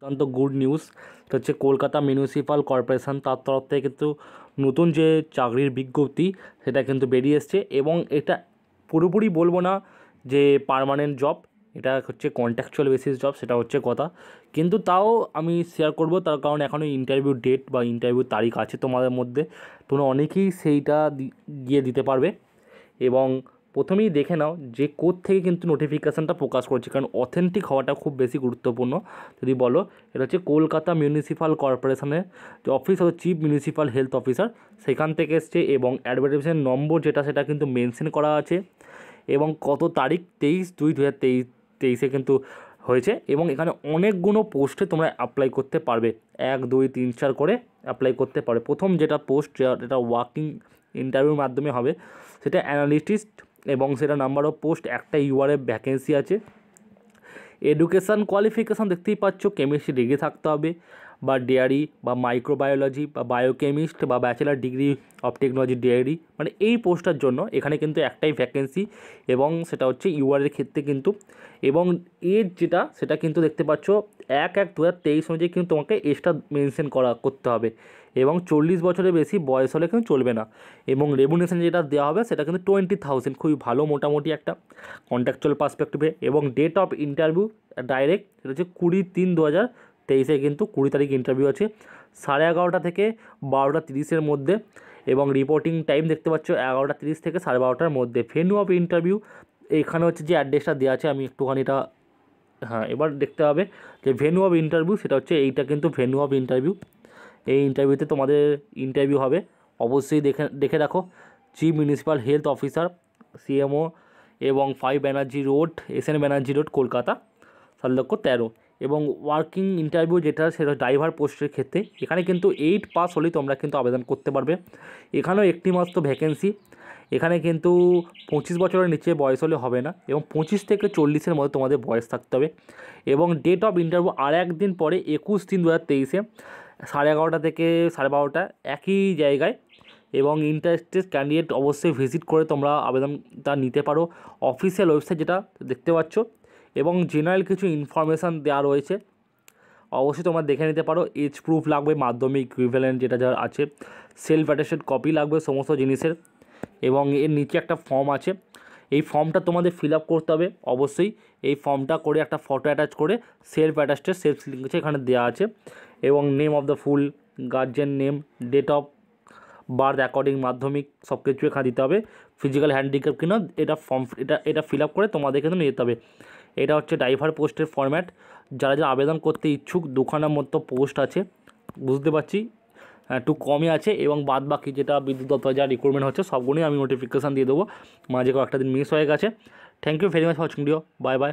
অত্যন্ত good news তো হচ্ছে কলকাতা মিউনিসিপ্যাল কর্পোরেশন তার তরফ থেকে কিন্তু নতুন যে চাকরির বিজ্ঞপ্তি সেটা কিন্তু বেরিয়ে এসছে এবং এটা পুরোপুরি বলবো না যে পারমানেন্ট জব এটা হচ্ছে কন্ট্যাকচুয়াল বেসিস জব সেটা হচ্ছে কথা কিন্তু তাও আমি শেয়ার করব তার কারণ এখনও ইন্টারভিউ ডেট বা ইন্টারভিউ তারিখ আছে তোমাদের মধ্যে তোমরা অনেকেই সেইটা গিয়ে দিতে পারবে এবং প্রথমেই দেখে নাও যে কোর থেকে কিন্তু নোটিফিকেশানটা প্রকাশ করছে কারণ অথেন্টিক হওয়াটা খুব বেশি গুরুত্বপূর্ণ যদি বলো এটা হচ্ছে কলকাতা মিউনিসিপ্যাল কর্পোরেশনের যে অফিস হলো চিফ মিউনিসিপ্যাল হেলথ অফিসার সেখান থেকে এসছে এবং অ্যাডভার্টাইজমেন্ট নম্বর যেটা সেটা কিন্তু মেনশন করা আছে এবং কত তারিখ তেইশ দুই দু হাজার তেইশ তেইশে কিন্তু হয়েছে এবং এখানে অনেকগুলো পোস্টে তোমরা অ্যাপ্লাই করতে পারবে এক দুই তিন চার করে অ্যাপ্লাই করতে পারবে প্রথম যেটা পোস্ট যেটা ওয়ার্কিং ইন্টারভিউর মাধ্যমে হবে সেটা অ্যানালিস্টিস্ট এবং সেটা নাম্বার অফ পোস্ট একটা ইউআরএ ভ্যাকেন্সি আছে এডুকেশান কোয়ালিফিকেশান দেখতেই পাচ্ছ কেমিস্ট্রি ডিগ্রি থাকতে হবে বা ডেয়ারি বা মাইক্রোবায়োলজি বা বায়োকেমিস্ট বা bachelor degree of technology dairy মানে এই পোস্টটার জন্য এখানে কিন্তু একটাই ভ্যাকেন্সি এবং সেটা হচ্ছে ইউআরের ক্ষেত্রে কিন্তু এবং এর যেটা সেটা কিন্তু দেখতে পাচ্ছ এক এক দু হাজার তেইশ অনুযায়ী কিন্তু তোমাকে এজটা মেনশন করা করতে হবে এবং চল্লিশ বছরের বেশি বয়স হলে কিন্তু চলবে না এবং রেমুনেশন যেটা দেওয়া হবে সেটা কিন্তু টোয়েন্টি থাউজেন্ড খুবই ভালো মোটামুটি একটা কন্ট্রাকচুয়াল পার্সপেক্টিভে এবং ডেট অফ ইন্টারভিউ ডাইরেক্ট সেটা হচ্ছে কুড়ি তিন দু হাজার তেইশে কিন্তু কুড়ি তারিখ ইন্টারভিউ আছে সাড়ে এগারোটা থেকে বারোটা তিরিশের মধ্যে এবং রিপোর্টিং টাইম দেখতে পাচ্ছ এগারোটা তিরিশ থেকে সাড়ে বারোটার মধ্যে ভেনু অফ ইন্টারভিউ এখানে হচ্ছে যে অ্যাড্রেসটা দেওয়া আছে আমি একটুখানি এটা হ্যাঁ এবার দেখতে হবে যে ভেনু অফ ইন্টারভিউ সেটা হচ্ছে এইটা কিন্তু ভেনু অফ ইন্টারভিউ এই ইন্টারভিউতে তোমাদের ইন্টারভিউ হবে অবশ্যই দেখে দেখে রাখো chief municipal health officer CMO এবং five Banerjee road S N Banerjee road Kolkata সাত লক্ষ তেরো এবং ওয়ার্কিং ইন্টারভিউ যেটা সেটা ড্রাইভার পোস্টের ক্ষেত্রে এখানে কিন্তু এইট পাস হলেই তোমরা কিন্তু আবেদন করতে পারবে এখানেও একটি মাত্র ভ্যাকেন্সি এখানে কিন্তু পঁচিশ বছরের নিচে বয়স হলে হবে না এবং পঁচিশ থেকে চল্লিশের মধ্যে তোমাদের বয়স থাকতে হবে এবং ডেট অফ ইন্টারভিউ আর একদিন পরে একুশ তিন দু হাজার তেইশে সাড়ে এগারোটা থেকে সাড়ে বারোটা একই জায়গায় এবং ইন্টারেস্টেড ক্যান্ডিডেট অবশ্যই ভিজিট করে তোমরা আবেদনটা নিতে পারো অফিসিয়াল ওয়েবসাইট যেটা দেখতে পাচ্ছ এবং জেনারেল কিছু ইনফরমেশান দেওয়া রয়েছে অবশ্যই তোমরা দেখে নিতে পারো এজ প্রুফ লাগবে মাধ্যমিক ইকুইভ্যালেন্ট যেটা যার আছে সেলফ অ্যাটেস্টেড কপি লাগবে সমস্ত জিনিসের এবং এর নিচে একটা ফর্ম আছে এই ফর্মটা তোমাদের ফিল আপ করতে হবে অবশ্যই এই ফর্মটা করে একটা ফটো অ্যাটাচ করে সেলফ অ্যাটাচটা সেলফ লিঙ্ক আছে এখানে দেওয়া আছে এবং name of the full guardian name date of birth according Madhyamik সব কিছু এখানে দিতে হবে ফিজিক্যাল হ্যান্ডিক্যাপ কিনা এটা ফর্ম এটা এটা ফিল আপ করে তোমাদের কিন্তু নিয়ে যেতে হবে এটা হচ্ছে ড্রাইভার পোস্টের ফর্ম্যাট যারা যারা আবেদন করতে ইচ্ছুক দুখানার মতো পোস্ট আছে বুঝতে পারছি হ্যাঁ, একটু কমই আছে এবং বাদ বাকি যেটা বিদ্যুৎ দপ্তর যা রিক্রুটমেন্ট হচ্ছে সবগুলোই আমি নোটিফিকেশান দিয়ে দেবো মাঝে কয়েকটা দিন মিস হয়ে গেছে thank you very much for watching video bye by